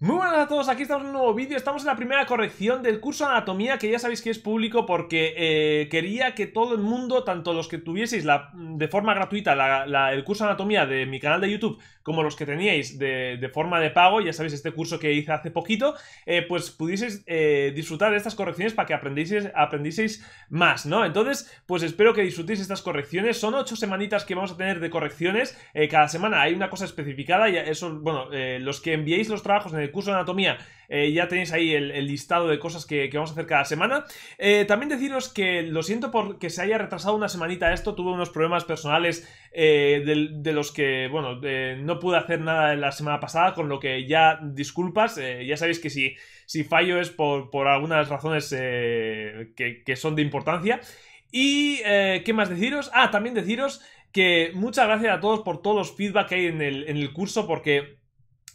Muy buenas a todos, aquí estamos en un nuevo vídeo, estamos en la primera corrección del curso de anatomía que ya sabéis que es público porque eh, quería que todo el mundo, tanto los que tuvieseis la, de forma gratuita el curso de anatomía de mi canal de YouTube como los que teníais de, forma de pago, ya sabéis este curso que hice hace poquito, eh, pues pudieseis eh, disfrutar de estas correcciones para que aprendieseis, más, ¿no? Entonces, pues espero que disfrutéis estas correcciones, son ocho semanitas que vamos a tener de correcciones, cada semana hay una cosa especificada y eso, bueno, los que enviéis los trabajos en el curso de anatomía eh, ya tenéis ahí el, listado de cosas que, vamos a hacer cada semana. Eh, también deciros que lo siento porque se haya retrasado una semanita esto, tuve unos problemas personales eh, de, los que, bueno, no pude hacer nada la semana pasada, con lo que ya disculpas, ya sabéis que si, si fallo es por, algunas razones que, son de importancia. Y, ¿qué más deciros? Ah, también deciros que muchas gracias a todos por todos los feedback que hay en el, en el curso, porque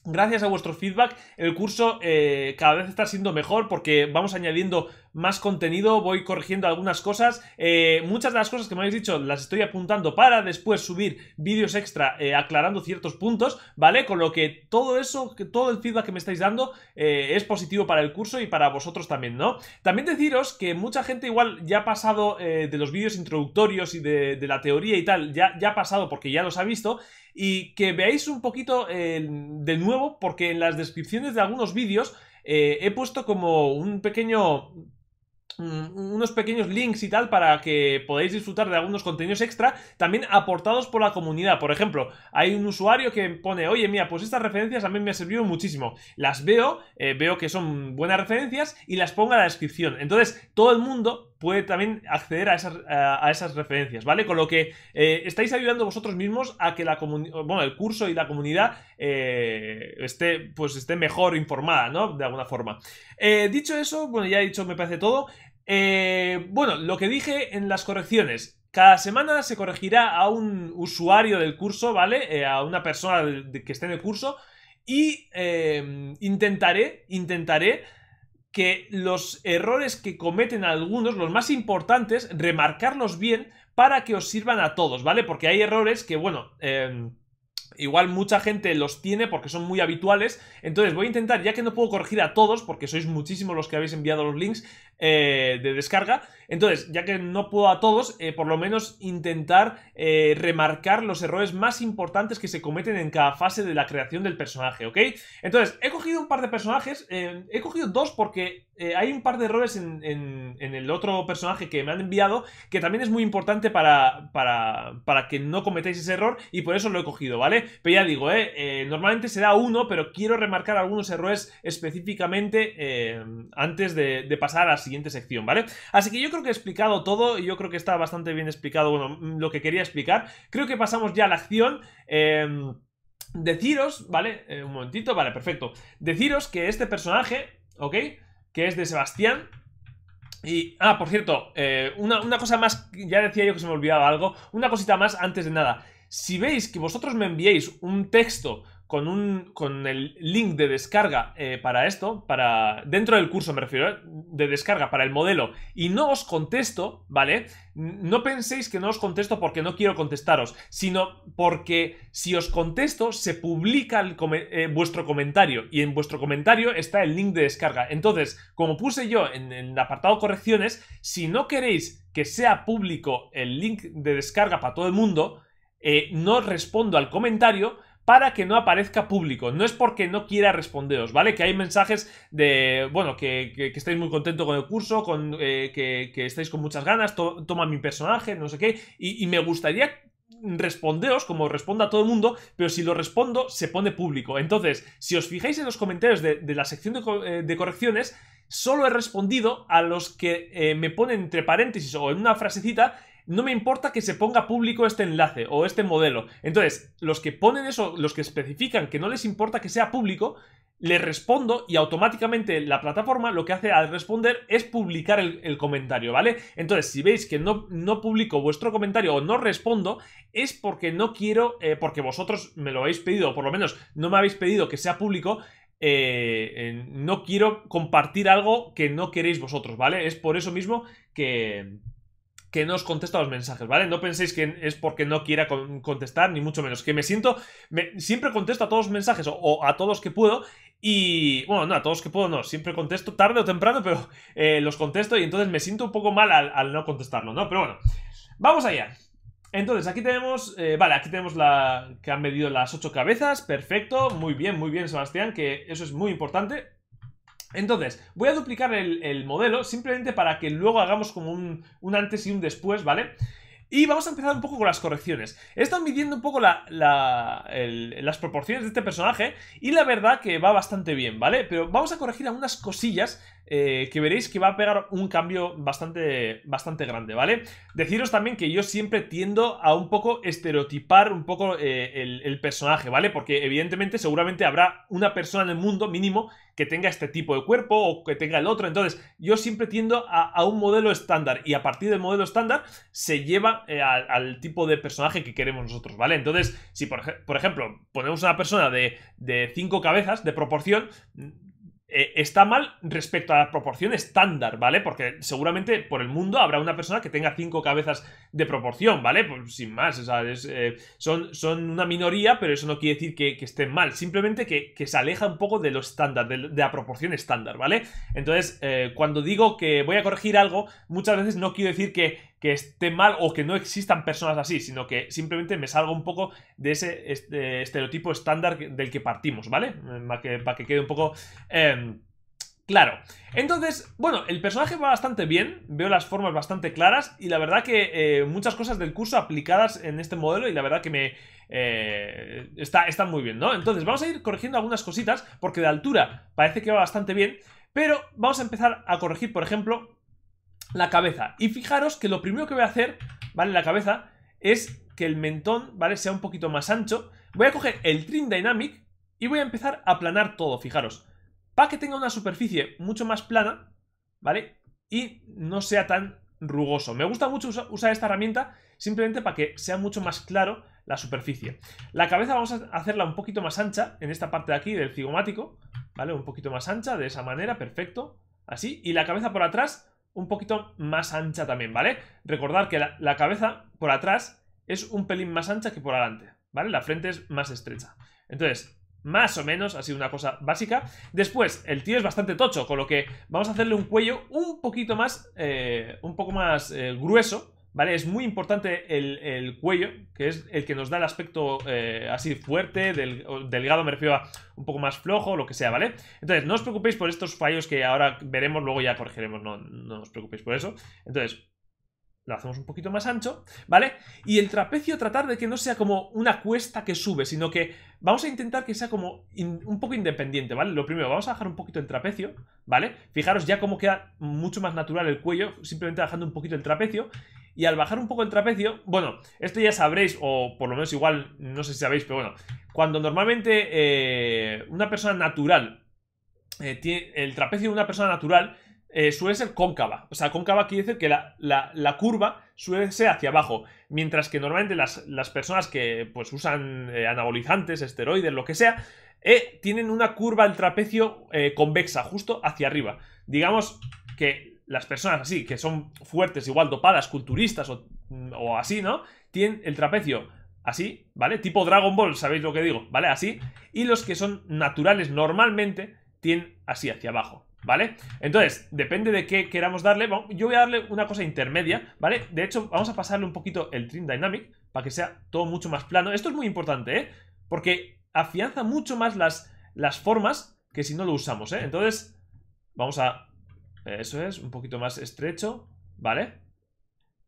Gracias a vuestro feedback, el curso eh, cada vez está siendo mejor porque vamos añadiendo más contenido, voy corrigiendo algunas cosas. Eh, muchas de las cosas que me habéis dicho las estoy apuntando para después subir vídeos extra eh, aclarando ciertos puntos, ¿vale? Con lo que todo eso, todo el feedback que me estáis dando eh, es positivo para el curso y para vosotros también, ¿no? También deciros que mucha gente igual ya ha pasado de los vídeos introductorios y de, la teoría y tal, ya, ya ha pasado porque ya los ha visto y que veáis un poquito de nuevo porque en las descripciones de algunos vídeos he puesto como un pequeño Mm, unos pequeños links y tal para que podáis disfrutar de algunos contenidos extra también aportados por la comunidad por ejemplo hay un usuario que pone oye mira pues estas referencias a mí me han servido muchísimo las veo eh, veo que son buenas referencias y las pongo a la descripción entonces todo el mundo puede también acceder a esas, a, esas referencias, ¿vale? Con lo que eh, estáis ayudando vosotros mismos a que la bueno, el curso y la comunidad eh, esté, pues, esté mejor informada, ¿no? De alguna forma. Eh, dicho eso, bueno, ya he dicho, me parece todo. bueno, lo que dije en las correcciones. Cada semana se corregirá a un usuario del curso, ¿vale? a una persona que esté en el curso. Y intentaré, intentaré que los errores que cometen algunos, los más importantes, remarcarlos bien para que os sirvan a todos, ¿vale? Porque hay errores que, bueno, em, igual mucha gente los tiene porque son muy habituales. Entonces voy a intentar, ya que no puedo corregir a todos, porque sois muchísimos los que habéis enviado los links, eh, de descarga. Entonces, ya que no puedo a todos, eh, por lo menos intentar eh, remarcar los errores más importantes que se cometen en cada fase de la creación del personaje, ¿ok? Entonces, he cogido un par de personajes, he cogido dos porque hay un par de errores en, el otro personaje que me han enviado, que también es muy importante para, para, que no cometáis ese error y por eso lo he cogido, ¿vale? Pero ya digo, normalmente será uno, pero quiero remarcar algunos errores específicamente antes de, de pasar a la siguiente sección, ¿vale? Así que yo creo que he explicado todo, yo creo que está bastante bien explicado, bueno, mm, lo que quería explicar. Creo que pasamos ya a la acción. Em, deciros, ¿vale? Eh, un momentito, vale, perfecto. Deciros que este personaje, ¿ok? Que es de Sebastián, y, ah, por cierto, eh, una, una, cosa más, ya decía yo que se me olvidaba algo, una cosita más antes de nada. Si veis que vosotros me enviéis un texto con, un, con el link de descarga eh, para esto, para dentro del curso me refiero, eh, de descarga para el modelo, y no os contesto, ¿vale? No penséis que no os contesto porque no quiero contestaros, sino porque si os contesto se publica eh, vuestro comentario y en vuestro comentario está el link de descarga. Entonces, como puse yo en, en el apartado correcciones, si no queréis que sea público el link de descarga para todo el mundo, no respondo al comentario, para que no aparezca público. No es porque no quiera responderos, ¿vale? Que hay mensajes de, bueno, que, estáis muy contentos con el curso, con, eh, que, estáis con muchas ganas, toma mi personaje, no sé qué, y, me gustaría responderos como responda todo el mundo, pero si lo respondo se pone público. Entonces, si os fijáis en los comentarios de, la sección eh, de, correcciones, solo he respondido a los que eh, me ponen entre paréntesis o en una frasecita no me importa que se ponga público este enlace o este modelo. Entonces, los que ponen eso, los que especifican que no les importa que sea público, les respondo y automáticamente la plataforma lo que hace al responder es publicar el, comentario, ¿vale? Entonces, si veis que no, no, publico vuestro comentario o no respondo, es porque no quiero, eh, porque vosotros me lo habéis pedido, o por lo menos no me habéis pedido que sea público, eh, no quiero compartir algo que no queréis vosotros, ¿vale? Es por eso mismo que, que no os contesto a los mensajes, ¿vale? No penséis que es porque no quiera contestar, ni mucho menos. Que me siento. siempre contesto a todos los mensajes o, a todos que puedo. Y. Bueno, no, a todos que puedo no. Siempre contesto tarde o temprano, pero eh, los contesto y entonces me siento un poco mal al, no contestarlo, ¿no? Pero bueno, vamos allá. Entonces, aquí tenemos. Eh, vale, aquí tenemos la. que han medido las ocho cabezas. Perfecto. Muy bien, muy bien, Sebastián, que eso es muy importante. Entonces, voy a duplicar el, modelo simplemente para que luego hagamos como un, antes y un después, ¿vale? Y vamos a empezar un poco con las correcciones. He estado midiendo un poco las proporciones de este personaje y la verdad que va bastante bien, ¿vale? Pero vamos a corregir algunas cosillas eh, que veréis que va a pegar un cambio bastante, bastante grande, ¿vale? Deciros también que yo siempre tiendo a un poco estereotipar un poco eh, el, personaje, ¿vale? Porque evidentemente seguramente habrá una persona en el mundo mínimo que tenga este tipo de cuerpo o que tenga el otro, entonces yo siempre tiendo a, un modelo estándar y a partir del modelo estándar se lleva eh, al tipo de personaje que queremos nosotros, ¿vale? Entonces, si por, por ejemplo ponemos una persona de, de cinco cabezas de proporción, eh, está mal respecto a la proporción estándar, ¿vale? Porque seguramente por el mundo habrá una persona que tenga cinco cabezas de proporción, ¿vale? Pues sin más, eh, son, son, una minoría, pero eso no quiere decir que, estén mal, simplemente que, se aleja un poco de lo estándar, de, la proporción estándar, ¿vale? Entonces, eh, cuando digo que voy a corregir algo, muchas veces no quiero decir que que esté mal o que no existan personas así, sino que simplemente me salgo un poco de ese estereotipo estándar del que partimos, ¿vale? Mm, Para que, quede un poco... Em, claro. Entonces, bueno, el personaje va bastante bien, veo las formas bastante claras y la verdad que eh, muchas cosas del curso aplicadas en este modelo y la verdad que me... Eh, está, están muy bien, ¿no? Entonces vamos a ir corrigiendo algunas cositas porque de altura parece que va bastante bien, pero vamos a empezar a corregir, por ejemplo, la cabeza. Y fijaros que lo primero que voy a hacer, ¿vale? La cabeza es que el mentón, ¿vale? Sea un poquito más ancho. Voy a coger el Trim Dynamic y voy a empezar a aplanar todo, fijaros. Para que tenga una superficie mucho más plana, ¿vale? Y no sea tan rugoso. Me gusta mucho usar esta herramienta simplemente para que sea mucho más claro la superficie. La cabeza vamos a hacerla un poquito más ancha en esta parte de aquí del cigomático, ¿vale? Un poquito más ancha, de esa manera, perfecto. Así. Y la cabeza por atrás un poquito más ancha también, ¿vale? Recordar que la, cabeza por atrás es un pelín más ancha que por adelante, ¿vale? La frente es más estrecha. Entonces, más o menos, ha sido una cosa básica. Después, el tío es bastante tocho, con lo que vamos a hacerle un cuello un poquito más, eh, un poco más eh, grueso, ¿vale? Es muy importante el, cuello, que es el que nos da el aspecto eh, así fuerte, del, delgado me refiero a un poco más flojo, lo que sea, ¿vale? Entonces, no os preocupéis por estos fallos que ahora veremos, luego ya corregiremos, no, no os preocupéis por eso. Entonces, lo hacemos un poquito más ancho, ¿vale? Y el trapecio tratar de que no sea como una cuesta que sube, sino que vamos a intentar que sea como un poco independiente, ¿vale? Lo primero, vamos a bajar un poquito el trapecio, ¿vale? Fijaros ya cómo queda mucho más natural el cuello, simplemente bajando un poquito el trapecio. Y al bajar un poco el trapecio, bueno, esto ya sabréis, o por lo menos igual, no sé si sabéis, pero bueno, cuando normalmente eh, una persona natural, eh, el trapecio de una persona natural eh, suele ser cóncava. O sea, cóncava quiere decir que la, curva suele ser hacia abajo. Mientras que normalmente las, personas que pues, usan anabolizantes, esteroides, lo que sea, tienen una curva del trapecio convexa, justo hacia arriba. Digamos que las personas así, que son fuertes, igual dopadas, culturistas o, así, ¿no? Tienen el trapecio así, ¿vale? Tipo Dragon Ball, ¿sabéis lo que digo? ¿Vale? Así. Y los que son naturales normalmente tienen así hacia abajo, ¿vale? Entonces, depende de qué queramos darle. Yo voy a darle una cosa intermedia, ¿vale? De hecho, vamos a pasarle un poquito el Trim Dynamic para que sea todo mucho más plano. Esto es muy importante, ¿eh? Porque afianza mucho más las, las formas que si no lo usamos, ¿eh? Entonces, vamos a eso es, un poquito más estrecho, ¿vale?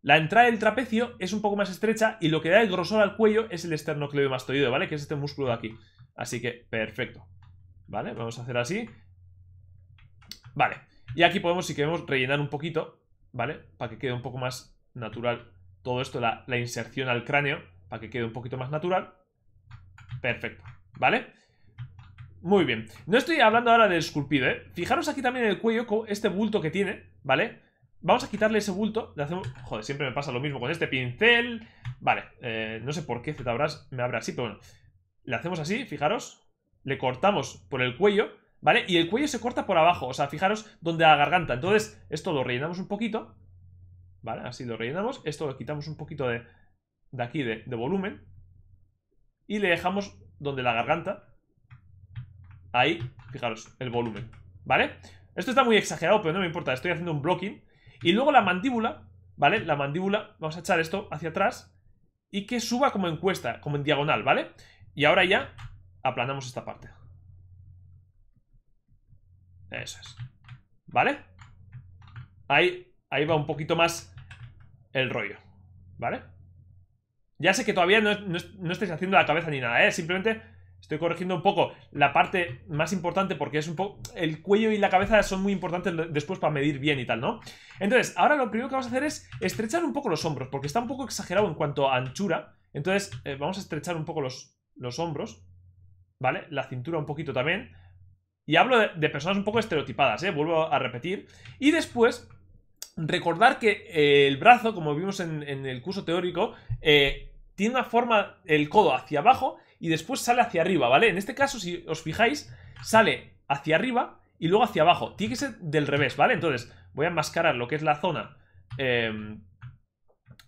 La entrada del trapecio es un poco más estrecha y lo que da el grosor al cuello es el esternocleidomastoideo, ¿vale? Que es este músculo de aquí. Así que, perfecto. ¿Vale? Vamos a hacer así. Vale. Y aquí podemos, si queremos, rellenar un poquito, ¿vale? Para que quede un poco más natural todo esto, la inserción al cráneo, para que quede un poquito más natural. Perfecto, ¿vale? Muy bien. No estoy hablando ahora del esculpido, ¿eh? Fijaros aquí también en el cuello, con este bulto que tiene, ¿vale? Vamos a quitarle ese bulto. Le hacemos... Joder, siempre me pasa lo mismo con este pincel. Vale, eh, no sé por qué ZBrush me abre así, pero bueno. Le hacemos así, fijaros. Le cortamos por el cuello, ¿vale? Y el cuello se corta por abajo, o sea, fijaros donde la garganta. Entonces, esto lo rellenamos un poquito, ¿vale? Así lo rellenamos. Esto lo quitamos un poquito de, de aquí, de volumen. Y le dejamos donde la garganta, Ahí, fijaros, el volumen, ¿vale? Esto está muy exagerado, pero no me importa, estoy haciendo un blocking. Y luego la mandíbula, ¿vale? La mandíbula, vamos a echar esto hacia atrás y que suba como en cuesta, como en diagonal, ¿vale? Y ahora ya aplanamos esta parte. Eso es. ¿Vale? Ahí, ahí va un poquito más el rollo, ¿vale? Ya sé que todavía no, no, no estáis haciendo la cabeza ni nada, ¿eh? Simplemente Estoy corrigiendo un poco la parte más importante porque es un poco. El cuello y la cabeza son muy importantes después para medir bien y tal, ¿no? Entonces, ahora lo primero que vamos a hacer es estrechar un poco los hombros, porque está un poco exagerado en cuanto a anchura. Entonces, eh, vamos a estrechar un poco los, los hombros, ¿vale? La cintura un poquito también. Y hablo de, personas un poco estereotipadas, ¿eh? Vuelvo a repetir. Y después, recordar que eh, el brazo, como vimos en, el curso teórico, eh, tiene una forma, el codo hacia abajo y después sale hacia arriba, ¿vale? En este caso, si os fijáis, sale hacia arriba y luego hacia abajo. Tiene que ser del revés, ¿vale? Entonces, voy a enmascarar lo que es la zona. Em,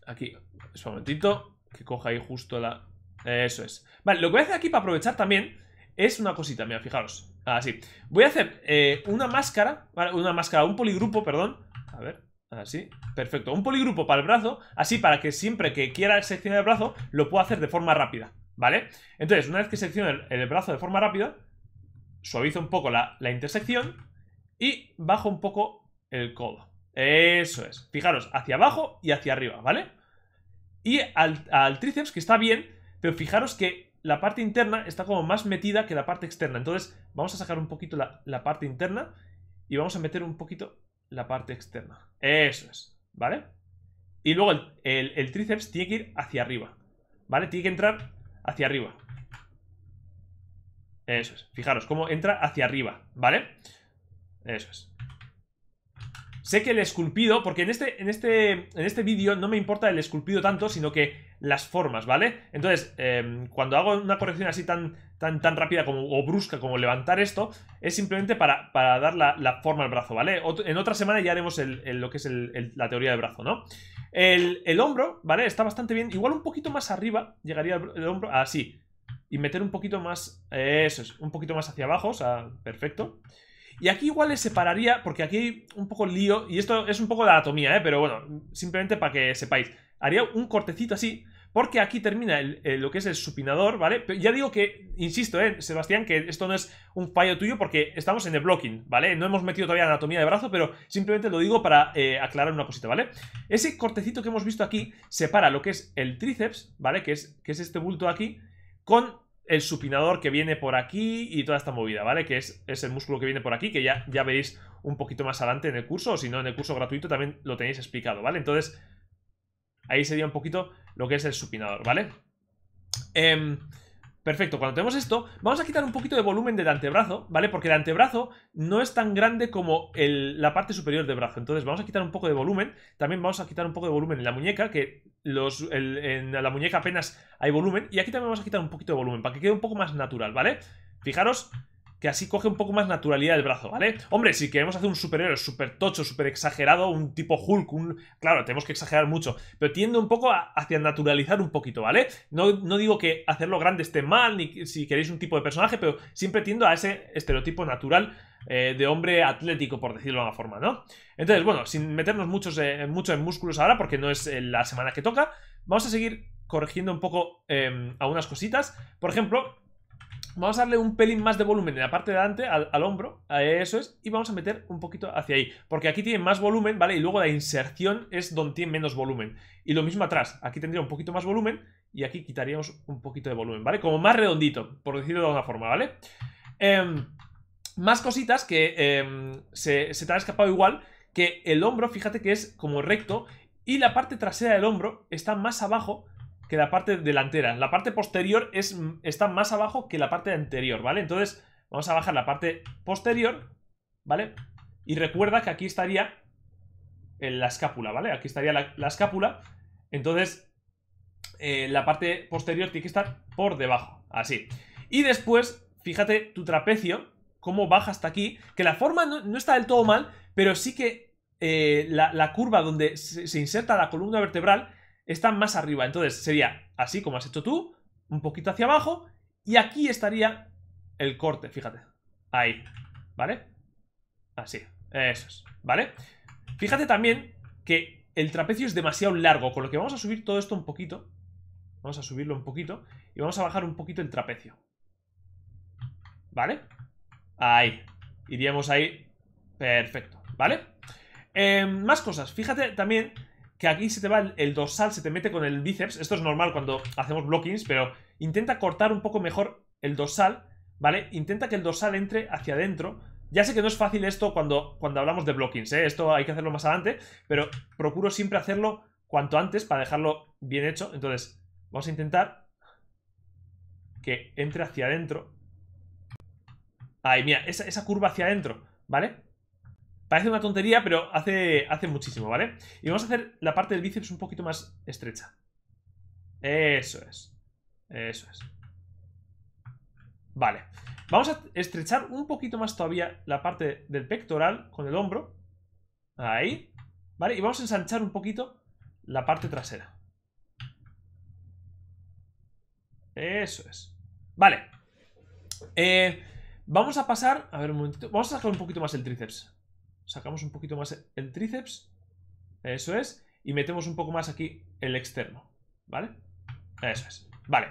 aquí, un momentito, que coja ahí justo la... Eso es. Vale, lo que voy a hacer aquí para aprovechar también es una cosita, mira, fijaros. Así. Ah, voy a hacer eh, una máscara, una máscara, un poligrupo, perdón. A ver, así. Perfecto. Un poligrupo para el brazo, así para que siempre que quiera seccionar el brazo, lo pueda hacer de forma rápida. ¿Vale? Entonces, una vez que selecciono el brazo de forma rápida, suavizo un poco la, intersección y bajo un poco el codo. Eso es. Fijaros, hacia abajo y hacia arriba, ¿vale? Y al, tríceps, que está bien, pero fijaros que la parte interna está como más metida que la parte externa. Entonces, vamos a sacar un poquito la, parte interna y vamos a meter un poquito la parte externa. Eso es, ¿vale? Y luego el tríceps tiene que ir hacia arriba, ¿vale? Tiene que entrar hacia arriba. Eso es. Fijaros cómo entra hacia arriba, ¿vale? Eso es. Sé que el esculpido, porque en este, en este, en este vídeo no me importa el esculpido tanto, sino que las formas, ¿vale? Entonces, em, cuando hago una corrección así tan, tan, tan rápida como, o brusca como levantar esto, es simplemente para, dar la, forma al brazo, ¿vale? en otra semana ya haremos lo que es la teoría del brazo, ¿no? El, hombro, ¿vale? Está bastante bien. Igual un poquito más arriba llegaría el, hombro. Así. Ah, y meter un poquito más... Eso es, un poquito más hacia abajo. O sea, perfecto. Y aquí igual le separaría, porque aquí hay un poco lío, y esto es un poco de anatomía, ¿eh? pero bueno, simplemente para que sepáis. Haría un cortecito así, porque aquí termina lo que es el supinador, ¿vale? Pero ya digo que, insisto, eh, Sebastián, que esto no es un fallo tuyo porque estamos en el blocking, ¿vale? No hemos metido todavía anatomía de brazo, pero simplemente lo digo para eh, aclarar una cosita, ¿vale? Ese cortecito que hemos visto aquí separa lo que es el tríceps, ¿vale? Que es, que es este bulto aquí, con el supinador que viene por aquí y toda esta movida, ¿vale? Que es, el músculo que viene por aquí, que ya, ya veréis un poquito más adelante en el curso, o si no, en el curso gratuito también lo tenéis explicado, ¿vale? Entonces Ahí sería un poquito lo que es el supinador, ¿vale? Em, perfecto, cuando tenemos esto, vamos a quitar un poquito de volumen del antebrazo, ¿vale? Porque el antebrazo no es tan grande como la parte superior del brazo. Entonces vamos a quitar un poco de volumen. También vamos a quitar un poco de volumen en la muñeca, que los, en la muñeca apenas hay volumen. Y aquí también vamos a quitar un poquito de volumen para que quede un poco más natural, ¿vale? Fijaros que así coge un poco más naturalidad el brazo, ¿vale? Hombre, si queremos hacer un superhéroe súper tocho, súper exagerado, un tipo Hulk, un... Claro, tenemos que exagerar mucho, pero tiendo un poco hacia naturalizar un poquito, ¿vale? No, digo que hacerlo grande esté mal, ni si queréis un tipo de personaje, pero siempre tiendo a ese estereotipo natural eh, de hombre atlético, por decirlo de alguna forma, ¿no? Entonces, bueno, sin meternos muchos, eh, mucho en músculos ahora, porque no es eh, la semana que toca, vamos a seguir corrigiendo un poco em, algunas cositas. Por ejemplo, Vamos a darle un pelín más de volumen en la parte de adelante, al, hombro, eso es, y vamos a meter un poquito hacia ahí, porque aquí tiene más volumen, ¿vale? Y luego la inserción es donde tiene menos volumen. Y lo mismo atrás, aquí tendría un poquito más volumen y aquí quitaríamos un poquito de volumen, ¿vale? Como más redondito, por decirlo de alguna forma, ¿vale? Em, más cositas que em, se, se te han escapado igual, que el hombro, fíjate que es como recto y la parte trasera del hombro está más abajo que la parte delantera. La parte posterior es, está más abajo que la parte anterior, ¿vale? Entonces vamos a bajar la parte posterior, ¿vale? Y recuerda que aquí estaría la escápula, ¿vale? Aquí estaría la, escápula. Entonces eh, la parte posterior tiene que estar por debajo, así. Y después, fíjate tu trapecio, cómo baja hasta aquí, que la forma no, está del todo mal, pero sí que eh, la, curva donde se inserta la columna vertebral está más arriba. Entonces sería así como has hecho tú, un poquito hacia abajo, y aquí estaría el corte, fíjate. Ahí, ¿vale? Así, eso es, ¿vale? Fíjate también que el trapecio es demasiado largo, con lo que vamos a subir todo esto un poquito. Vamos a subirlo un poquito y vamos a bajar un poquito el trapecio. ¿Vale? Ahí. Iríamos ahí. Perfecto, ¿vale? Em, más cosas. Fíjate también que aquí se te va el, dorsal, se te mete con el bíceps. Esto es normal cuando hacemos blockings, pero intenta cortar un poco mejor el dorsal, ¿vale? Intenta que el dorsal entre hacia adentro. Ya sé que no es fácil esto cuando, cuando hablamos de blockings, ¿eh? Esto hay que hacerlo más adelante, pero procuro siempre hacerlo cuanto antes para dejarlo bien hecho. Entonces, vamos a intentar que entre hacia adentro. ay mira, esa curva hacia adentro, ¿vale? Parece una tontería, pero hace, hace muchísimo, ¿vale? Y vamos a hacer la parte del bíceps un poquito más estrecha. Eso es. Eso es. Vale. Vamos a estrechar un poquito más todavía la parte del pectoral con el hombro. Ahí. ¿Vale? Y vamos a ensanchar un poquito la parte trasera. Eso es. Vale. Eh, vamos a pasar... A ver un momentito. Vamos a sacar un poquito más el tríceps sacamos un poquito más el tríceps, eso es, y metemos un poco más aquí el externo, ¿vale? Eso es, vale.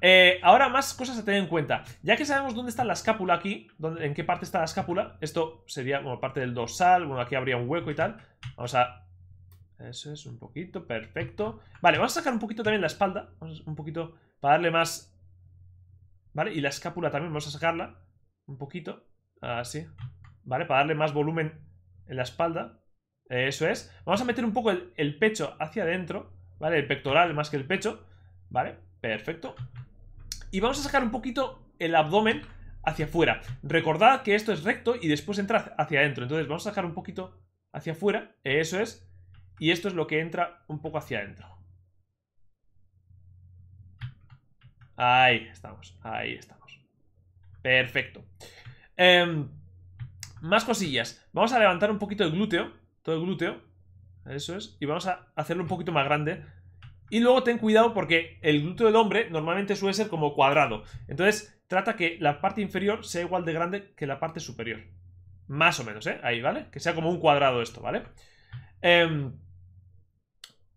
Eh, ahora más cosas a tener en cuenta. Ya que sabemos dónde está la escápula aquí, en qué parte está la escápula, esto sería como parte del dorsal, bueno, aquí habría un hueco y tal. Vamos a... Eso es, un poquito, perfecto. Vale, vamos a sacar un poquito también la espalda, un poquito para darle más... Vale, y la escápula también, vamos a sacarla un poquito, así, ¿vale? Para darle más volumen en la espalda. Eh, eso es. Vamos a meter un poco el, pecho hacia adentro, ¿vale? El pectoral más que el pecho, ¿vale? Perfecto. Y vamos a sacar un poquito el abdomen hacia afuera. Recordad que esto es recto y después entra hacia adentro. Entonces vamos a sacar un poquito hacia afuera, eh, eso es. Y esto es lo que entra un poco hacia adentro. Ahí estamos, ahí estamos. Perfecto. Em, más cosillas. Vamos a levantar un poquito el glúteo. Todo el glúteo. Eso es. Y vamos a hacerlo un poquito más grande. Y luego ten cuidado porque el glúteo del hombre normalmente suele ser como cuadrado. Entonces trata que la parte inferior sea igual de grande que la parte superior. Más o menos, ¿eh? Ahí, ¿vale? Que sea como un cuadrado esto, ¿vale? Em,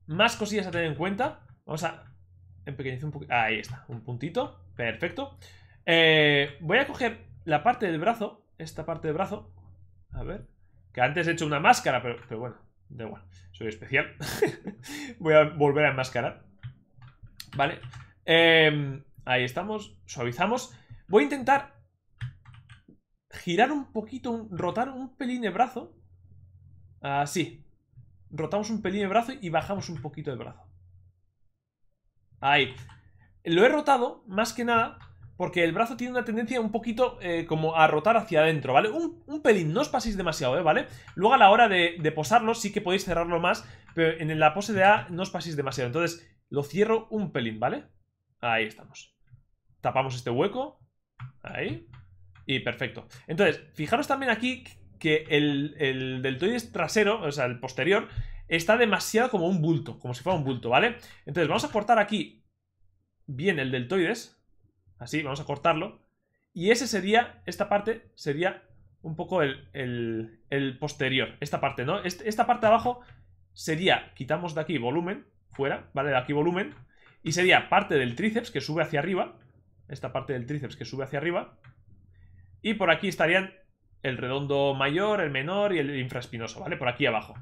más cosillas a tener en cuenta. Vamos a empequeñecer un poquito. Ahí está, un puntito. Perfecto. Eh, voy a coger la parte del brazo esta parte de brazo. A ver. Que antes he hecho una máscara, pero, bueno, da igual. Soy especial. Voy a volver a enmascarar. Vale. Em, ahí estamos. Suavizamos. Voy a intentar girar un poquito, rotar un pelín de brazo. Así. Rotamos un pelín de brazo y bajamos un poquito de brazo. Ahí. Lo he rotado más que nada porque el brazo tiene una tendencia un poquito eh, como a rotar hacia adentro, ¿vale? Un, pelín, no os paséis demasiado, ¿eh? ¿Vale? Luego a la hora de, posarlo sí que podéis cerrarlo más, pero en la pose de A no os paséis demasiado. Entonces lo cierro un pelín, ¿vale? Ahí estamos. Tapamos este hueco. Ahí. Y perfecto. Entonces, fijaros también aquí que el, el deltoides trasero, o sea, el posterior, está demasiado como un bulto, como si fuera un bulto, ¿vale? Entonces vamos a cortar aquí bien el deltoides. Así, vamos a cortarlo. Y ese sería, esta parte sería un poco el, el, posterior. Esta parte, ¿no? Este, esta parte de abajo sería, quitamos de aquí volumen, fuera, ¿vale? De aquí volumen. Y sería parte del tríceps que sube hacia arriba. Esta parte del tríceps que sube hacia arriba. Y por aquí estarían el redondo mayor, el menor y el infraespinoso, ¿vale? Por aquí abajo.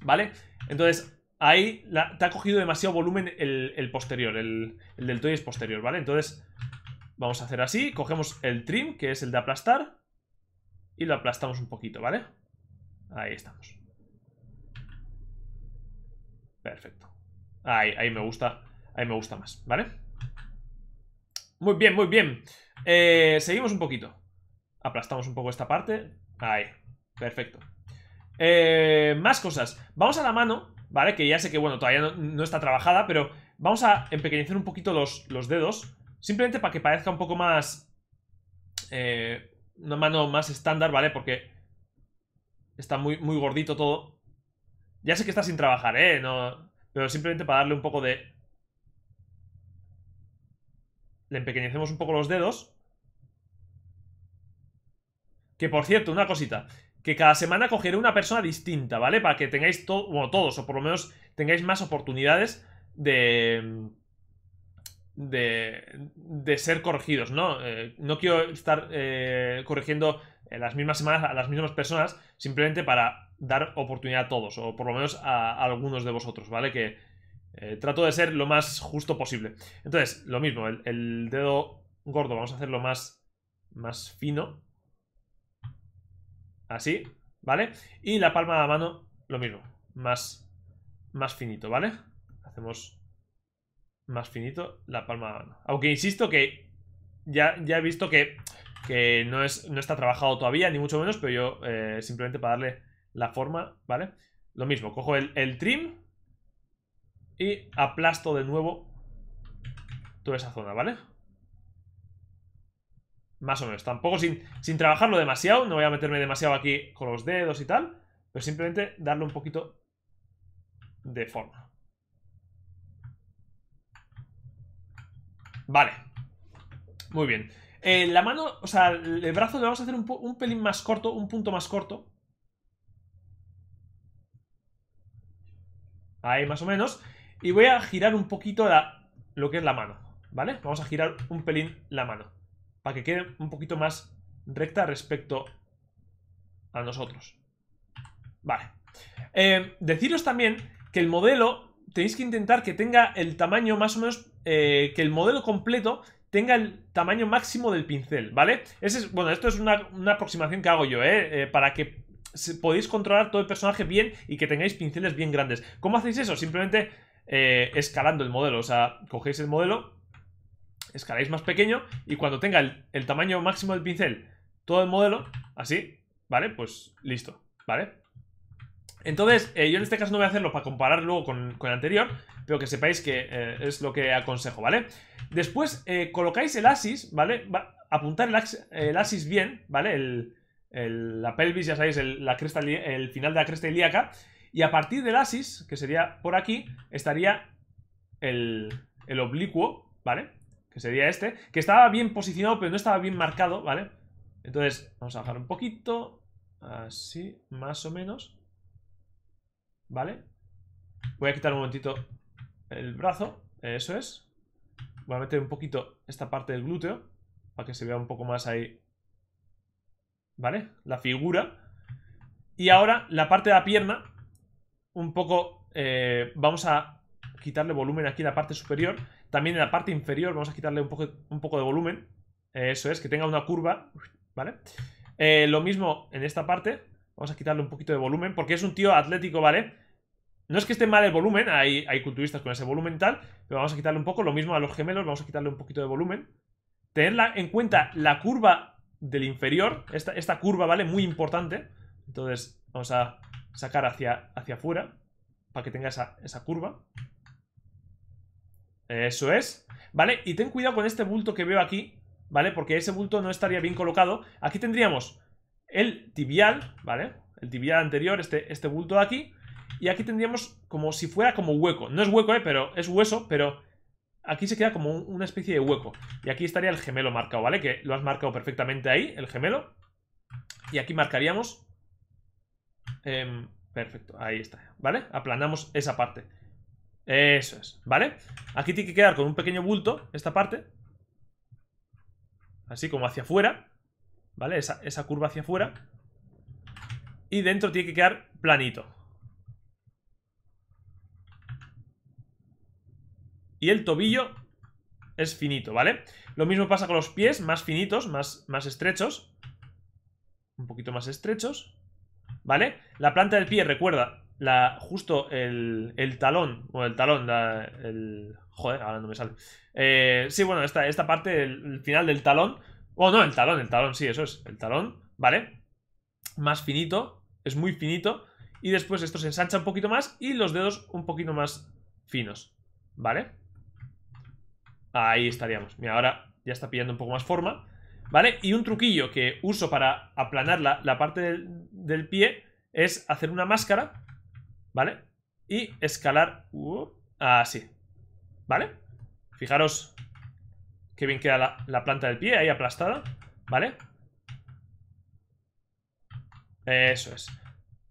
¿Vale? Entonces, ahí te ha cogido demasiado volumen el, posterior, el, el del posterior, ¿vale? Entonces vamos a hacer así, cogemos el trim, que es el de aplastar, y lo aplastamos un poquito, ¿vale? Ahí estamos. Perfecto. Ahí, ahí me gusta, ahí me gusta más, ¿vale? Muy bien, muy bien. Eh, seguimos un poquito. Aplastamos un poco esta parte. Ahí, perfecto. Eh, más cosas. Vamos a la mano ¿vale? Que ya sé que, bueno, todavía no, está trabajada, pero vamos a empequeñecer un poquito los, dedos, simplemente para que parezca un poco más... Eh, una mano más estándar, ¿vale? Porque está muy, muy gordito todo. Ya sé que está sin trabajar, ¿eh? No, pero simplemente para darle un poco de... Le empequeñecemos un poco los dedos. Que por cierto, una cosita que cada semana cogeré una persona distinta, ¿vale? Para que tengáis bueno, todos, o por lo menos tengáis más oportunidades de. de. ser corregidos, ¿no? Eh, no quiero estar eh, corrigiendo las mismas semanas a las mismas personas, simplemente para dar oportunidad a todos, o por lo menos a, algunos de vosotros, ¿vale? Que eh, trato de ser lo más justo posible. Entonces, lo mismo, el, dedo gordo, vamos a hacerlo más, más fino. Así, ¿vale? Y la palma de la mano, lo mismo. Más, más finito, ¿vale? Hacemos más finito la palma de la mano. Aunque insisto que ya, ya he visto que, que no, es, no está trabajado todavía, ni mucho menos, pero yo eh, simplemente para darle la forma, ¿vale? Lo mismo, cojo el, el trim y aplasto de nuevo toda esa zona, ¿vale? Más o menos, tampoco sin, sin trabajarlo demasiado, no voy a meterme demasiado aquí con los dedos y tal, pero simplemente darle un poquito de forma. Vale, muy bien. Eh, la mano, o sea, el brazo le vamos a hacer un, pelín más corto, un punto más corto. Ahí más o menos. Y voy a girar un poquito la, lo que es la mano, ¿vale? Vamos a girar un pelín la mano para que quede un poquito más recta respecto a nosotros. Vale. Eh, deciros también que el modelo, tenéis que intentar que tenga el tamaño más o menos, eh, que el modelo completo tenga el tamaño máximo del pincel, ¿vale? Ese es, bueno, esto es una, aproximación que hago yo, ¿eh? para que podéis controlar todo el personaje bien y que tengáis pinceles bien grandes. ¿Cómo hacéis eso? Simplemente escalando el modelo, o sea, cogéis el modelo, escaláis más pequeño y cuando tenga el, tamaño máximo del pincel todo el modelo, así, ¿vale? Pues listo, ¿vale? Entonces, eh, yo en este caso no voy a hacerlo para comparar luego con, el anterior, pero que sepáis que eh, es lo que aconsejo, ¿vale? Después, eh, colocáis el asis, ¿vale? apuntar el, asis bien, ¿vale? la pelvis, ya sabéis, el, la el final de la cresta ilíaca, y a partir del asis, que sería por aquí, estaría el, el oblicuo, ¿vale? que sería este, que estaba bien posicionado, pero no estaba bien marcado, ¿vale? Entonces, vamos a bajar un poquito, así, más o menos, ¿vale? Voy a quitar un momentito el brazo, eso es. Voy a meter un poquito esta parte del glúteo, para que se vea un poco más ahí, ¿vale? La figura. Y ahora, la parte de la pierna, un poco, eh, vamos a quitarle volumen aquí en la parte superior también en la parte inferior vamos a quitarle un poco, un poco de volumen. Eh, eso es, que tenga una curva, ¿vale? Eh, lo mismo en esta parte. Vamos a quitarle un poquito de volumen porque es un tío atlético, ¿vale? No es que esté mal el volumen, hay, hay culturistas con ese volumen tal, pero vamos a quitarle un poco. Lo mismo a los gemelos, vamos a quitarle un poquito de volumen. Tenerla en cuenta la curva del inferior, esta, esta curva, ¿vale? Muy importante. Entonces vamos a sacar hacia, hacia afuera para que tenga esa, esa curva. Eso es. ¿Vale? Y ten cuidado con este bulto que veo aquí, ¿vale? Porque ese bulto no estaría bien colocado. Aquí tendríamos el tibial, ¿vale? El tibial anterior, este, este bulto de aquí. Y aquí tendríamos como si fuera como hueco. No es hueco, ¿eh? Pero es hueso, pero aquí se queda como una especie de hueco. Y aquí estaría el gemelo marcado, ¿vale? Que lo has marcado perfectamente ahí, el gemelo. Y aquí marcaríamos... Em, perfecto, ahí está, ¿vale? Aplanamos esa parte. Eso es, ¿vale? Aquí tiene que quedar con un pequeño bulto, esta parte. Así como hacia afuera. ¿Vale? Esa, curva hacia afuera. Y dentro tiene que quedar planito. Y el tobillo es finito, ¿vale? Lo mismo pasa con los pies, más finitos, más, más estrechos. Un poquito más estrechos. ¿Vale? La planta del pie, recuerda, justo el, talón, o el talón, el... Joder, ahora no me sale. Eh, sí, bueno, esta, esta parte, el, final del talón. O oh, no, el talón, el talón, sí, eso es. El talón, ¿vale? Más finito, es muy finito. Y después esto se ensancha un poquito más y los dedos un poquito más finos, ¿vale? Ahí estaríamos. Mira, ahora ya está pillando un poco más forma, ¿vale? Y un truquillo que uso para aplanar la, parte del, del pie es hacer una máscara ¿Vale? Y escalar uh, así. ¿Vale? Fijaros que bien queda la, la planta del pie ahí aplastada. ¿Vale? Eso es.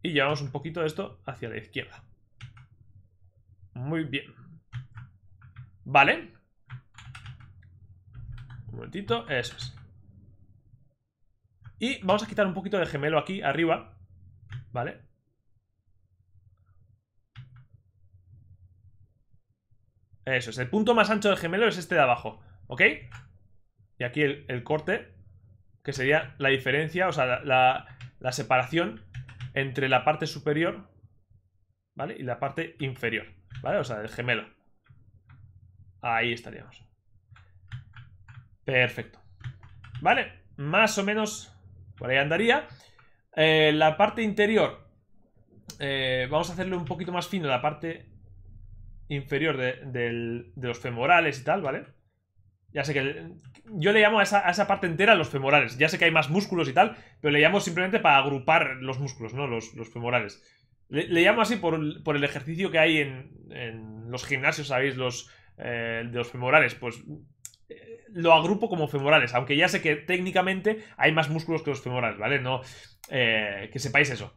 Y llevamos un poquito de esto hacia la izquierda. Muy bien. Vale. Un momentito. Eso es. Y vamos a quitar un poquito de gemelo aquí arriba. ¿Vale? Eso es, el punto más ancho del gemelo es este de abajo, ¿ok? Y aquí el, corte, que sería la diferencia, o sea, la, separación entre la parte superior, ¿vale? Y la parte inferior, ¿vale? O sea, del gemelo. Ahí estaríamos. Perfecto. ¿Vale? Más o menos por ahí andaría. Eh, la parte interior. Eh, vamos a hacerle un poquito más fino la parte inferior de, los femorales y tal, ¿vale? Ya sé que... yo le llamo a esa, parte entera los femorales. Ya sé que hay más músculos y tal, pero le llamo simplemente para agrupar los músculos, ¿no? Los, los femorales. Le, llamo así por, el ejercicio que hay en, los gimnasios, ¿sabéis? Los, eh, de los femorales. Pues lo agrupo como femorales, aunque ya sé que técnicamente hay más músculos que los femorales, ¿vale? No, eh, que sepáis eso.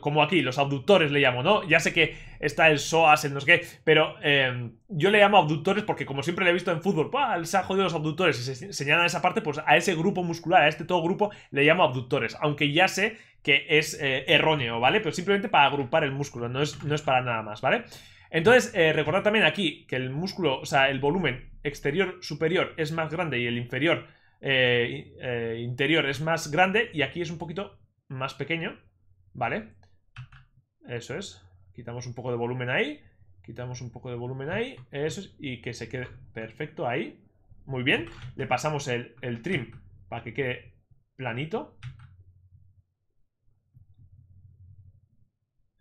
como aquí, los abductores le llamo, ¿no? Ya sé que está el psoas el no sé qué, pero eh, yo le llamo abductores porque como siempre le he visto en fútbol, se ha jodido los abductores y se señalan esa parte, pues a ese grupo muscular, a este todo grupo, le llamo abductores, aunque ya sé que es eh, erróneo, ¿vale? Pero simplemente para agrupar el músculo, no es, no es para nada más, ¿vale? vale entonces, eh, recordad también aquí que el músculo, o sea, el volumen exterior superior es más grande y el inferior eh, eh, interior es más grande y aquí es un poquito más pequeño, ¿vale? Eso es. Quitamos un poco de volumen ahí, quitamos un poco de volumen ahí, eso es, y que se quede perfecto ahí. Muy bien. Le pasamos el, el trim para que quede planito.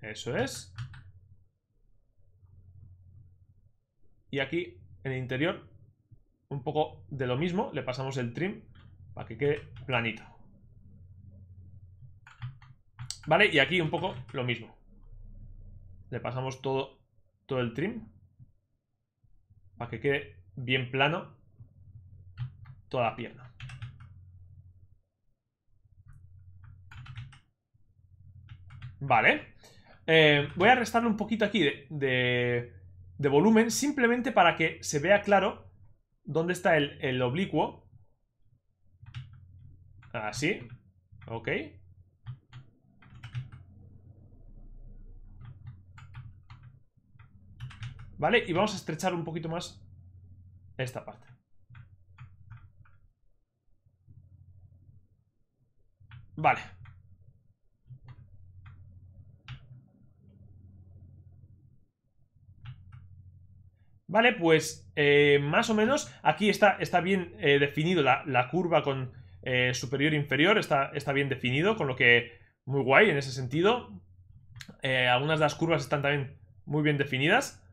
Eso es. Y aquí, en el interior, un poco de lo mismo, le pasamos el trim para que quede planito. ¿Vale? Y aquí un poco lo mismo. Le pasamos todo, todo el trim para que quede bien plano toda la pierna. Vale. Eh, voy a restarle un poquito aquí de, de volumen simplemente para que se vea claro dónde está el, el oblicuo. Así. Ok. ¿Vale? Y vamos a estrechar un poquito más esta parte. Vale. Vale, pues eh, más o menos aquí está, está bien eh, definido la, curva con eh, superior e inferior, está, está bien definido, con lo que muy guay en ese sentido. algunas de las curvas están también muy bien definidas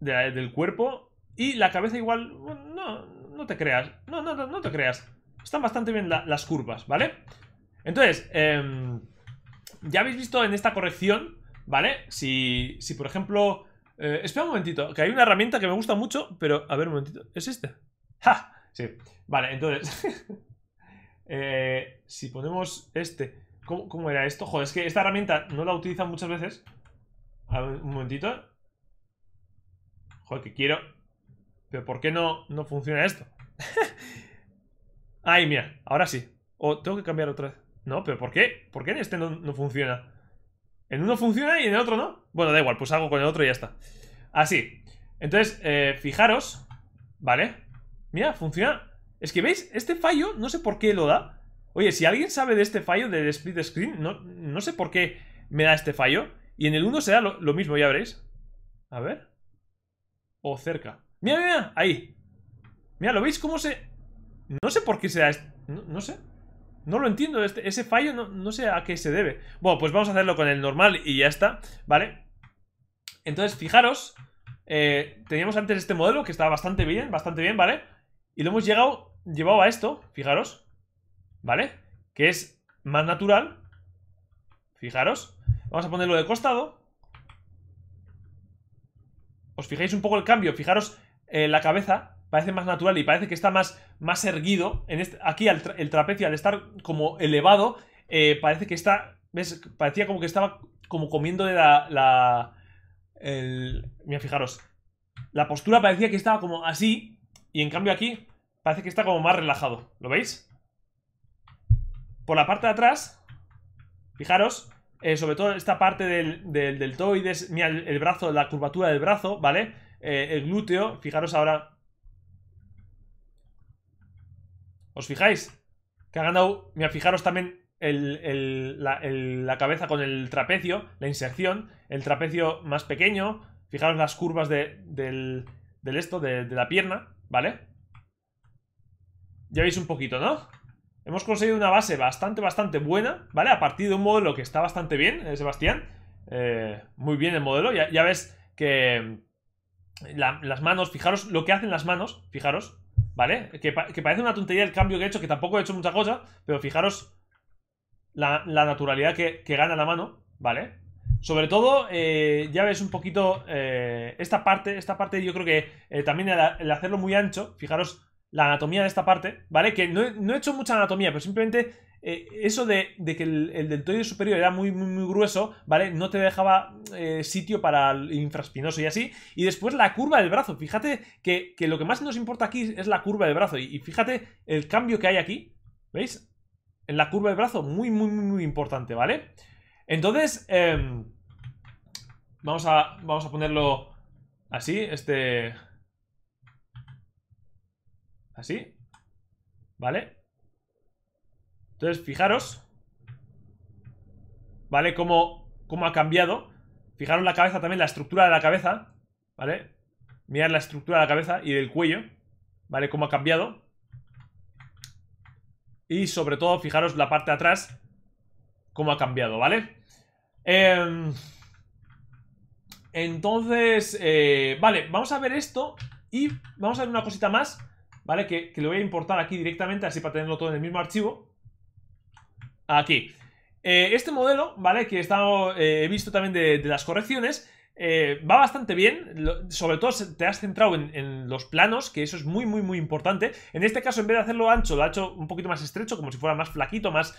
del cuerpo y la cabeza igual, no, te creas, no, no, te creas. Están bastante bien las curvas, ¿vale? Entonces, em, ya habéis visto en esta corrección, ¿vale? Si, si por ejemplo eh, espera un momentito, que hay una herramienta que me gusta mucho, pero a ver un momentito. ¿Es este? ¡Ja! Sí. Vale, entonces. Eh, si ponemos este. ¿Cómo, era esto? Joder, es que esta herramienta no la utilizan muchas veces. A ver, un momentito. Joder, que quiero. Pero ¿por qué no, no funciona esto? Ay, mira, ahora sí. O tengo que cambiar otra vez. No, pero ¿por qué? ¿Por qué en este no, no funciona? En uno funciona y en el otro no. Bueno, da igual, pues hago con el otro y ya está. Así. Entonces, eh, fijaros, ¿vale? Mira, funciona. Es que veis, este fallo, no sé por qué lo da. Oye, si alguien sabe de este fallo del split screen, no, no sé por qué me da este fallo. Y en el uno se da lo, mismo, ya veréis. A ver. O cerca. Mira, mira, ahí. Mira, ¿lo veis cómo se...? No sé por qué se da... Este... no sé. No lo entiendo, este, ese fallo no, sé a qué se debe. Bueno, pues vamos a hacerlo con el normal y ya está, ¿vale? Entonces, fijaros, eh, teníamos antes este modelo que estaba bastante bien, bastante bien, ¿vale? Y lo hemos llegado, llevado a esto, fijaros, ¿vale? Que es más natural, fijaros. Vamos a ponerlo de costado. Os fijáis un poco el cambio, fijaros eh, la cabeza parece más natural y parece que está más, más erguido. En este, aquí el, trapecio, al estar como elevado, eh, parece que está. ¿Ves? Parecía como que estaba como comiendo de la. mira, fijaros. La postura parecía que estaba como así. Y en cambio aquí parece que está como más relajado. ¿Lo veis? Por la parte de atrás. Fijaros. Eh, sobre todo esta parte del, del deltoides. Mira, el, brazo, la curvatura del brazo, ¿vale? Eh, el glúteo. Fijaros ahora ¿Os fijáis? Que ha ganado, mira, fijaros también la, cabeza con el trapecio, la inserción, el trapecio más pequeño, fijaros las curvas de, del, esto, de, la pierna, ¿vale? Ya veis un poquito, ¿no? Hemos conseguido una base bastante, bastante buena, ¿vale? A partir de un modelo que está bastante bien, eh, Sebastián. Eh, muy bien el modelo. Ya, ves que las manos, fijaros lo que hacen las manos, fijaros. ¿Vale? Que, parece una tontería el cambio que he hecho, que tampoco he hecho mucha cosa, pero fijaros la, naturalidad que, gana la mano, ¿vale? Sobre todo, eh, ya ves un poquito eh, esta parte, esta parte yo creo que eh, también el, hacerlo muy ancho, fijaros la anatomía de esta parte, ¿vale? Que no no he hecho mucha anatomía, pero simplemente eh, eso de, que el, deltoide superior era muy, muy, muy grueso, ¿vale? No te dejaba eh, sitio para el infraspinoso y así. Y después la curva del brazo. Fíjate que, lo que más nos importa aquí es la curva del brazo. Y, fíjate el cambio que hay aquí, ¿veis? En la curva del brazo, muy, muy, muy, importante, ¿vale? Entonces, em, vamos, a, vamos a ponerlo así, este... Así, ¿vale? Entonces, fijaros. ¿Vale? Cómo, ha cambiado. Fijaros la cabeza también, la estructura de la cabeza. ¿Vale? Mirad la estructura de la cabeza y del cuello. ¿Vale? Cómo ha cambiado. Y sobre todo, fijaros la parte de atrás. Cómo ha cambiado, ¿vale? Em, entonces, eh, vale, vamos a ver esto. Y vamos a ver una cosita más. ¿Vale? Que, que lo voy a importar aquí directamente, así para tenerlo todo en el mismo archivo aquí. Eh, este modelo, ¿vale? Que he, eh, visto también de, las correcciones, eh, va bastante bien, sobre todo te has centrado en, los planos, que eso es muy, muy, muy importante. En este caso, en vez de hacerlo ancho, lo ha hecho un poquito más estrecho, como si fuera más flaquito, más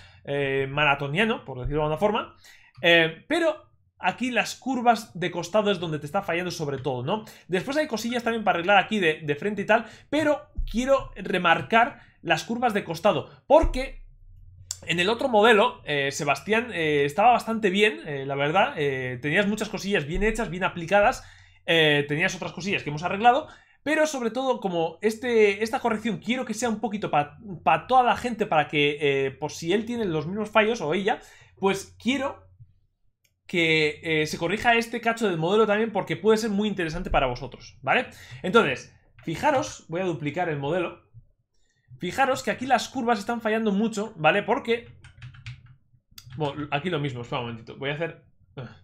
maratoniano, por decirlo de alguna forma. pero aquí las curvas de costado es donde te está fallando sobre todo, ¿no? Después hay cosillas también para arreglar aquí de frente y tal, pero quiero remarcar las curvas de costado, porque en el otro modelo, eh, Sebastián eh, estaba bastante bien, eh, la verdad. tenías muchas cosillas bien hechas, bien aplicadas. tenías otras cosillas que hemos arreglado. Pero sobre todo, como este, esta corrección quiero que sea un poquito para toda la gente, para que por si él tiene los mismos fallos o ella, pues quiero que se corrija este cacho del modelo también porque puede ser muy interesante para vosotros, ¿vale? Entonces, fijaros, voy a duplicar el modelo Fijaros que aquí las curvas están fallando mucho, ¿vale? Porque... Bueno, aquí lo mismo, espera un momentito. Voy a hacer... Ah,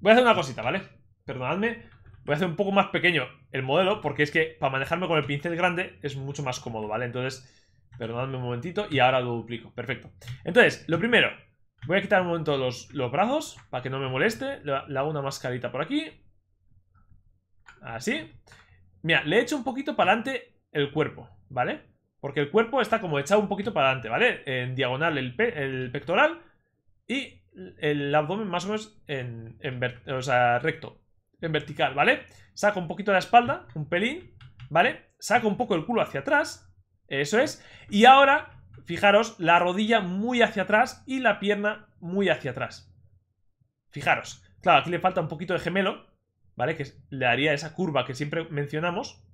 voy a hacer una cosita, ¿vale? Perdonadme. Voy a hacer un poco más pequeño el modelo porque es que para manejarme con el pincel grande es mucho más cómodo, ¿vale? Entonces, perdonadme un momentito y ahora lo duplico. Perfecto. Entonces, lo primero, voy a quitar un momento los, los brazos para que no me moleste. Le, hago una mascarita por aquí. Así. Mira, le hecho un poquito para adelante el cuerpo, ¿vale? Porque el cuerpo está como echado un poquito para adelante, ¿vale? En diagonal el, pectoral y el abdomen más o menos en, recto, en vertical, ¿vale? Saca un poquito la espalda, un pelín, ¿vale? Saca un poco el culo hacia atrás, eso es. Y ahora, fijaros, la rodilla muy hacia atrás y la pierna muy hacia atrás. Fijaros. Claro, aquí le falta un poquito de gemelo, ¿vale? Que le haría esa curva que siempre mencionamos.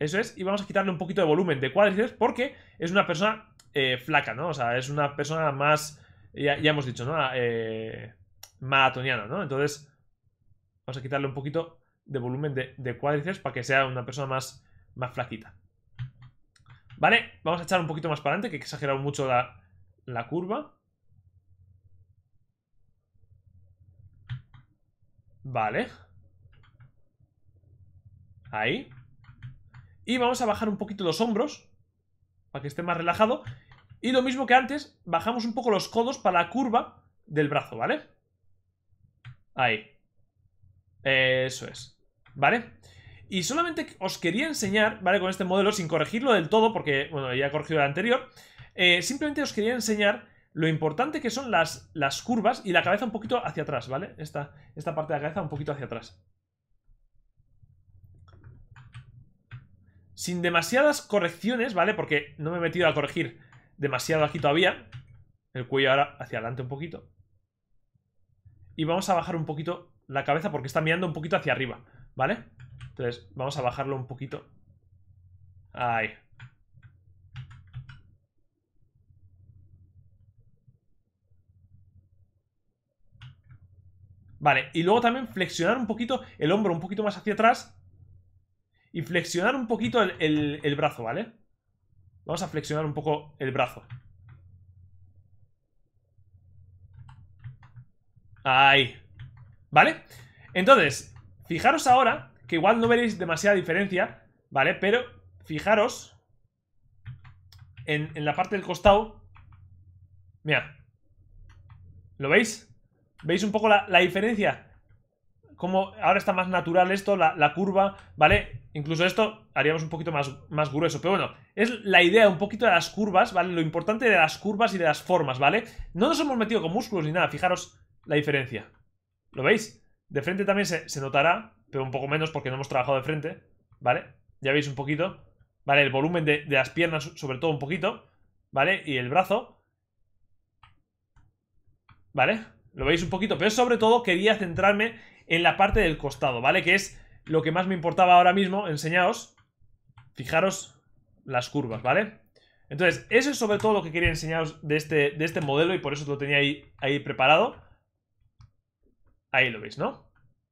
Eso es, y vamos a quitarle un poquito de volumen de cuádriceps porque es una persona eh, flaca, ¿no? O sea, es una persona más, ya, hemos dicho, ¿no? Ah, eh, maratoniana, ¿no? Entonces, vamos a quitarle un poquito de volumen de, de para que sea una persona más, más flaquita. Vale, vamos a echar un poquito más para adelante, que he exagerado mucho la, la curva. Vale. Ahí. Y vamos a bajar un poquito los hombros, para que esté más relajado. Y lo mismo que antes, bajamos un poco los codos para la curva del brazo, ¿vale? Ahí. Eso es. ¿Vale? Y solamente os quería enseñar, ¿vale? Con este modelo, sin corregirlo del todo, porque, bueno, ya he corregido el anterior. Eh, simplemente os quería enseñar lo importante que son las, las curvas y la cabeza un poquito hacia atrás, ¿vale? Esta, esta parte de la cabeza un poquito hacia atrás. sin demasiadas correcciones, ¿vale? Porque no me he metido a corregir demasiado aquí todavía. El cuello ahora hacia adelante un poquito. Y vamos a bajar un poquito la cabeza porque está mirando un poquito hacia arriba, ¿vale? Entonces, vamos a bajarlo un poquito. Ahí. Vale, y luego también flexionar un poquito el hombro un poquito más hacia atrás y flexionar un poquito el, brazo, ¿vale? Vamos a flexionar un poco el brazo. Ahí. ¿Vale? Entonces, fijaros ahora, que igual no veréis demasiada diferencia, ¿vale? Pero fijaros en, la parte del costado. Mira. ¿Lo veis? ¿Veis un poco la, la diferencia? Como ahora está más natural esto, la, curva, ¿vale? Incluso esto haríamos un poquito más, más grueso, pero bueno, es la idea un poquito de las curvas, ¿vale? Lo importante de las curvas y de las formas, ¿vale? No nos hemos metido con músculos ni nada, fijaros la diferencia. ¿Lo veis? De frente también se, notará, pero un poco menos porque no hemos trabajado de frente, ¿vale? Ya veis un poquito, ¿vale? El volumen de, de las piernas, sobre todo un poquito, ¿vale? Y el brazo, ¿vale? Lo veis un poquito, pero sobre todo quería centrarme en la parte del costado, ¿vale? Que es lo que más me importaba ahora mismo, enseñaos, fijaros las curvas, ¿vale? Entonces, eso es sobre todo lo que quería enseñaros de este, de este modelo y por eso lo tenía ahí, ahí preparado. Ahí lo veis, ¿no?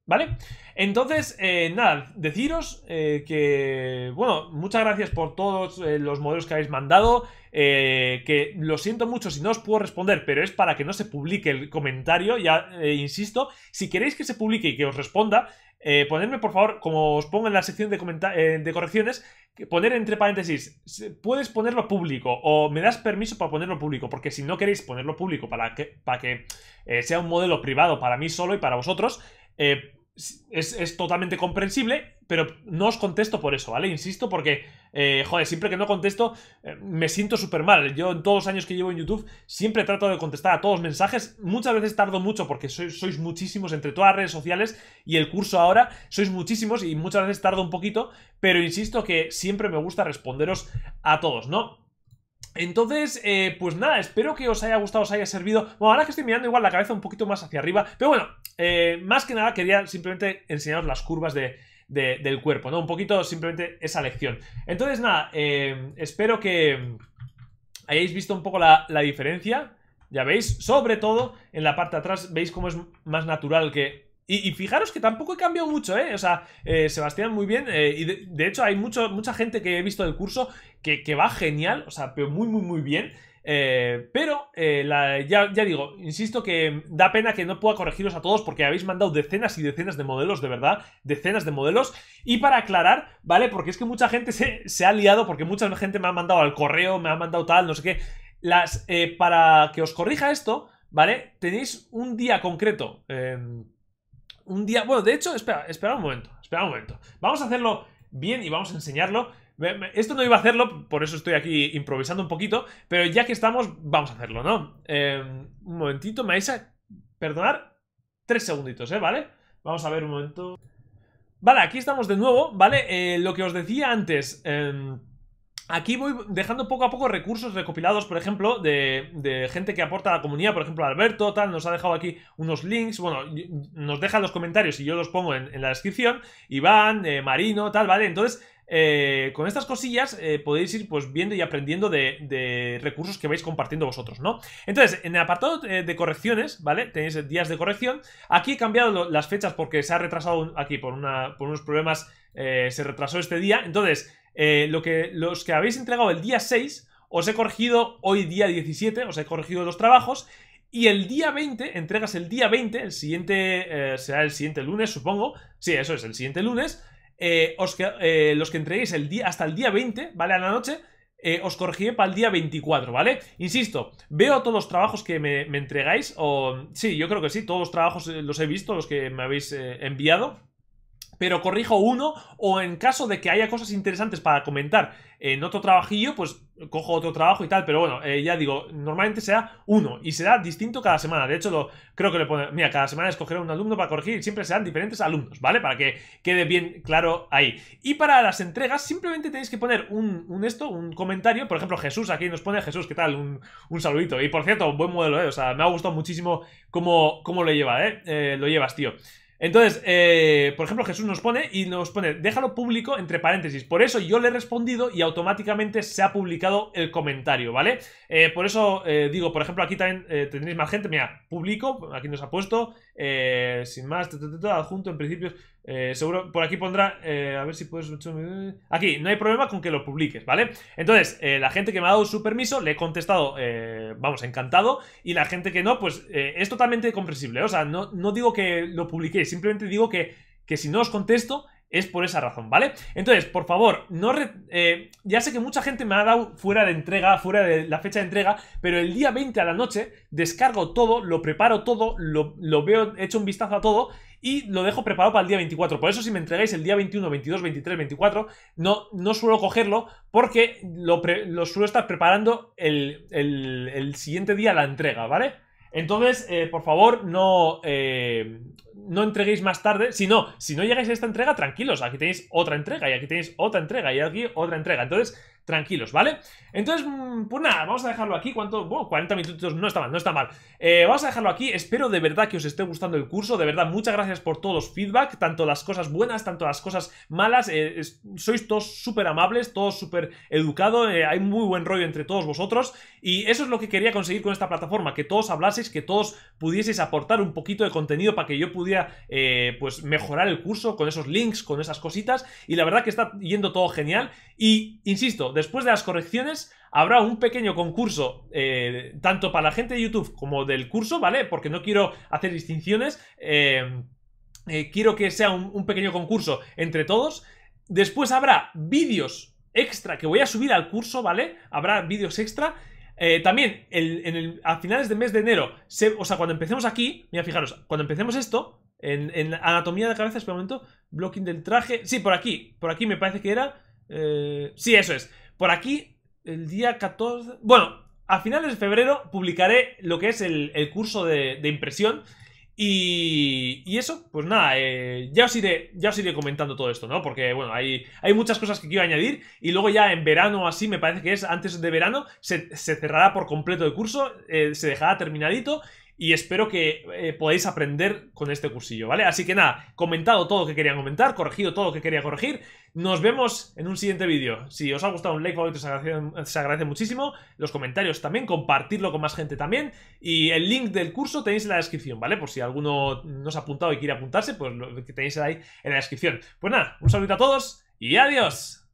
¿Vale? Entonces, eh, nada, deciros eh, que, bueno, muchas gracias por todos eh, los modelos que habéis mandado, que lo siento mucho si no os puedo responder, pero es para que no se publique el comentario, ya insisto, si queréis que se publique y que os responda, ponedme por favor, como os pongo en la sección de, de correcciones, poner entre paréntesis, puedes ponerlo público o me das permiso para ponerlo público, porque si no queréis ponerlo público para que, para que sea un modelo privado para mí solo y para vosotros, eh, es, totalmente comprensible, pero no os contesto por eso, ¿vale? Insisto, porque, eh, joder, siempre que no contesto eh, me siento súper mal. Yo en todos los años que llevo en YouTube siempre trato de contestar a todos los mensajes. Muchas veces tardo mucho porque sois, muchísimos entre todas las redes sociales y el curso ahora sois muchísimos y muchas veces tardo un poquito, pero insisto que siempre me gusta responderos a todos, ¿no? Entonces, eh, pues nada, espero que os haya gustado, os haya servido. Bueno, ahora que estoy mirando igual la cabeza un poquito más hacia arriba, pero bueno, eh, más que nada quería simplemente enseñaros las curvas del cuerpo, ¿no? Un poquito simplemente esa lección. Entonces, nada, eh, espero que hayáis visto un poco la, diferencia. Ya veis, sobre todo en la parte de atrás, veis cómo es más natural que y, fijaros que tampoco he cambiado mucho, ¿eh? O sea, eh, Sebastián muy bien. y de, hecho hay mucha gente que he visto del curso que, que, va genial, o sea, pero muy, muy, muy bien. Eh, pero eh, ya, digo, insisto que da pena que no pueda corregiros a todos porque habéis mandado decenas y decenas de modelos, de verdad, decenas de modelos. Y para aclarar, ¿vale? Porque es que mucha gente se, ha liado, porque mucha gente me ha mandado al correo, me ha mandado tal, no sé qué. Las, eh, para que os corrija esto, ¿vale? Tenéis un día concreto. Em, un día, bueno, de hecho, espera, espera un momento, espera un momento. Vamos a hacerlo bien y vamos a enseñarlo. Esto no iba a hacerlo, por eso estoy aquí improvisando un poquito, pero ya que estamos, vamos a hacerlo, ¿no? Em, un momentito, me a perdonar, tres segunditos, ¿eh? ¿Vale? Vamos a ver un momento. Vale, aquí estamos de nuevo, ¿vale? Eh, lo que os decía antes... Em, aquí voy dejando poco a poco recursos recopilados, por ejemplo, de, gente que aporta a la comunidad, por ejemplo, Alberto, tal, nos ha dejado aquí unos links, bueno, nos deja los comentarios y yo los pongo en, la descripción, Iván, eh, Marino, tal, ¿vale? Entonces, eh, con estas cosillas eh, podéis ir pues viendo y aprendiendo de, recursos que vais compartiendo vosotros, ¿no? Entonces, en el apartado eh, de correcciones, ¿vale? Tenéis días de corrección. Aquí he cambiado las fechas porque se ha retrasado aquí por, una, por unos problemas, se retrasó este día. Entonces, lo que, los que habéis entregado el día 6, os he corregido hoy día 17, os he corregido los trabajos. Y el día 20, entregas el día 20, el siguiente, será el siguiente lunes, supongo. Sí, eso es, el siguiente lunes. Eh, eh, los que entreguéis el día, hasta el día 20, ¿vale? A la noche, eh, os corregiré para el día 24, ¿vale? Insisto, veo todos los trabajos que me, me entregáis, o sí, yo creo que sí, todos los trabajos eh, los he visto, los que me habéis enviado pero corrijo uno o en caso de que haya cosas interesantes para comentar en otro trabajillo, pues cojo otro trabajo y tal, pero bueno, eh, ya digo, normalmente será uno y será distinto cada semana. De hecho, creo que le pone, mira, cada semana escoger un alumno para corregir y siempre serán diferentes alumnos, ¿vale? Para que quede bien claro ahí. Y para las entregas, simplemente tenéis que poner un, esto, un comentario. Por ejemplo, Jesús aquí nos pone, Jesús, ¿qué tal? Un, saludito. Y por cierto, buen modelo, ¿eh? O sea, me ha gustado muchísimo cómo, cómo lo lleva, ¿eh? eh lo llevas, tío. Entonces, eh, por ejemplo, Jesús nos pone y nos pone, déjalo público entre paréntesis. Por eso yo le he respondido y automáticamente se ha publicado el comentario, ¿vale? Eh, por eso eh, digo, por ejemplo, aquí también tenéis más gente. Mira, público, aquí nos ha puesto, sin más, adjunto en principio. seguro, por aquí pondrá, a ver si puedes... Aquí, no hay problema con que lo publiques, ¿vale? Entonces, la gente que me ha dado su permiso, le he contestado, vamos, encantado. Y la gente que no, pues es totalmente comprensible. O sea, no, no digo que lo publiquéis simplemente digo que, que si no os contesto es por esa razón, ¿vale? Entonces, por favor, no eh, ya sé que mucha gente me ha dado fuera de entrega, fuera de la fecha de entrega, pero el día 20 a la noche descargo todo, lo preparo todo, lo, veo, hecho un vistazo a todo y lo dejo preparado para el día 24. Por eso si me entregáis el día 21, 22, 23, 24, no, no suelo cogerlo porque lo, suelo estar preparando el, el, el siguiente día la entrega, ¿vale? Entonces, eh, por favor, no, eh, no entreguéis más tarde. Si no, si no llegáis a esta entrega, tranquilos, aquí tenéis otra entrega y aquí tenéis otra entrega y aquí otra entrega. Entonces, tranquilos, ¿vale? Entonces, mm, pues nada, vamos a dejarlo aquí. ¿Cuánto? Bueno, 40 minutos, no está mal, no está mal. Eh, vamos a dejarlo aquí. Espero de verdad que os esté gustando el curso. De verdad, muchas gracias por todos los feedback, tanto las cosas buenas, tanto las cosas malas. Eh, sois todos súper amables, todos súper educados. Eh, hay muy buen rollo entre todos vosotros. Y eso es lo que quería conseguir con esta plataforma, que todos hablaseis, que todos pudieseis aportar un poquito de contenido para que yo pudiera, pues, mejorar el curso con esos links, con esas cositas. Y la verdad que está yendo todo genial. Y, insisto, después de las correcciones habrá un pequeño concurso, eh, tanto para la gente de YouTube como del curso, ¿vale? Porque no quiero hacer distinciones. Eh, eh, quiero que sea un, pequeño concurso entre todos. Después habrá vídeos extra que voy a subir al curso, ¿vale? Habrá vídeos extra. también a finales de mes de enero, o sea, cuando empecemos aquí, mira, fijaros, cuando empecemos esto, en, anatomía de cabeza, espera un momento, blocking del traje, sí, por aquí, por aquí me parece que era, sí, eso es. Por aquí, el día 14... Bueno, a finales de febrero publicaré lo que es el, curso de, impresión. Y, y, eso, pues nada, eh, ya, os iré, ya os comentando todo esto, ¿no? Porque, bueno, hay, hay muchas cosas que quiero añadir y luego ya en verano así, me parece que es antes de verano, se, cerrará por completo el curso, eh, se dejará terminadito y espero que eh, podáis aprender con este cursillo, ¿vale? Así que nada, comentado todo lo que quería comentar, corregido todo lo que quería corregir. Nos vemos en un siguiente vídeo. Si os ha gustado un like favorito se agradece, muchísimo. Los comentarios también, compartirlo con más gente también. Y el link del curso tenéis en la descripción, ¿vale? Por si alguno no se ha apuntado y quiere apuntarse, pues lo que tenéis ahí en la descripción. Pues nada, un saludo a todos y adiós.